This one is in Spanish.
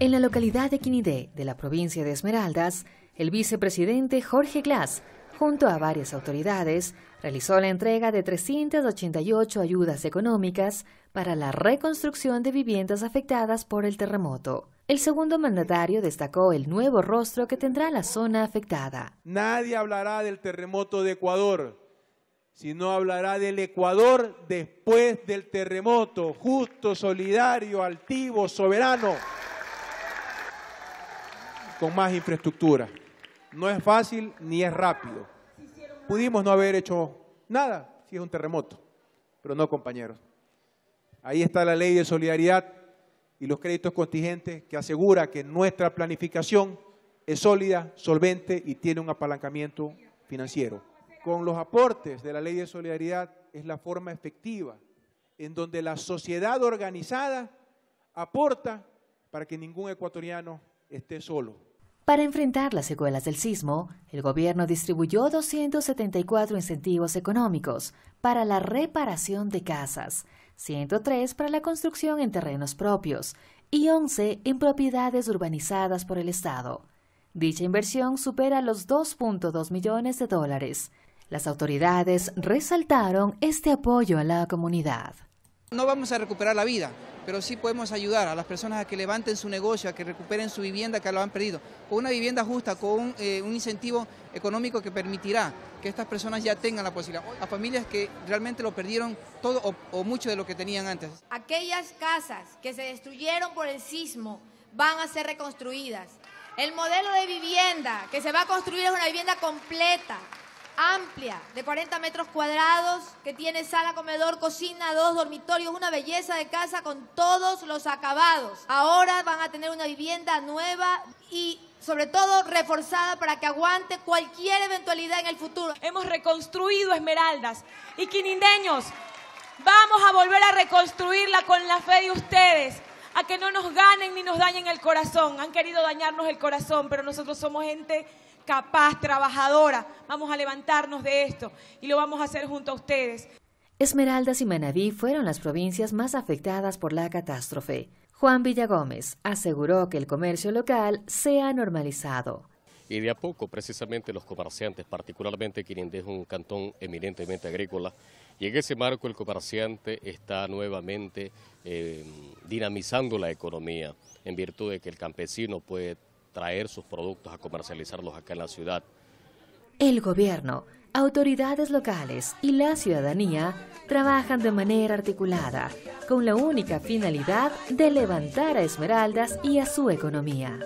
En la localidad de Quinidé, de la provincia de Esmeraldas, el vicepresidente Jorge Glass, junto a varias autoridades, realizó la entrega de 388 ayudas económicas para la reconstrucción de viviendas afectadas por el terremoto. El segundo mandatario destacó el nuevo rostro que tendrá la zona afectada. Nadie hablará del terremoto de Ecuador, sino hablará del Ecuador después del terremoto, justo, solidario, altivo, soberano con más infraestructura. No es fácil ni es rápido. Pudimos no haber hecho nada si es un terremoto, pero no, compañeros. Ahí está la ley de solidaridad y los créditos contingentes que asegura que nuestra planificación es sólida, solvente y tiene un apalancamiento financiero. Con los aportes de la ley de solidaridad es la forma efectiva en donde la sociedad organizada aporta para que ningún ecuatoriano solo. Para enfrentar las secuelas del sismo, el gobierno distribuyó 274 incentivos económicos para la reparación de casas, 103 para la construcción en terrenos propios y 11 en propiedades urbanizadas por el Estado. Dicha inversión supera los 2.2 millones de dólares. Las autoridades resaltaron este apoyo a la comunidad. No vamos a recuperar la vida, pero sí podemos ayudar a las personas a que levanten su negocio, a que recuperen su vivienda que lo han perdido, con una vivienda justa, con un, eh, incentivo económico que permitirá que estas personas ya tengan la posibilidad, a familias que realmente lo perdieron todo o mucho de lo que tenían antes. Aquellas casas que se destruyeron por el sismo van a ser reconstruidas. El modelo de vivienda que se va a construir es una vivienda completa, amplia, de 40 metros cuadrados, que tiene sala, comedor, cocina, dos dormitorios, una belleza de casa con todos los acabados. Ahora van a tener una vivienda nueva y sobre todo reforzada para que aguante cualquier eventualidad en el futuro. Hemos reconstruido Esmeraldas y quinindeños, vamos a volver a reconstruirla con la fe de ustedes a que no nos ganen ni nos dañen el corazón. Han querido dañarnos el corazón, pero nosotros somos gente capaz, trabajadora. Vamos a levantarnos de esto y lo vamos a hacer junto a ustedes. Esmeraldas y Manabí fueron las provincias más afectadas por la catástrofe. Juan Villagómez aseguró que el comercio local se ha normalizado. Y de a poco, precisamente los comerciantes, particularmente quienes es un cantón eminentemente agrícola, y en ese marco el comerciante está nuevamente eh, dinamizando la economía, en virtud de que el campesino puede traer sus productos a comercializarlos acá en la ciudad. El gobierno, autoridades locales y la ciudadanía trabajan de manera articulada, con la única finalidad de levantar a Esmeraldas y a su economía.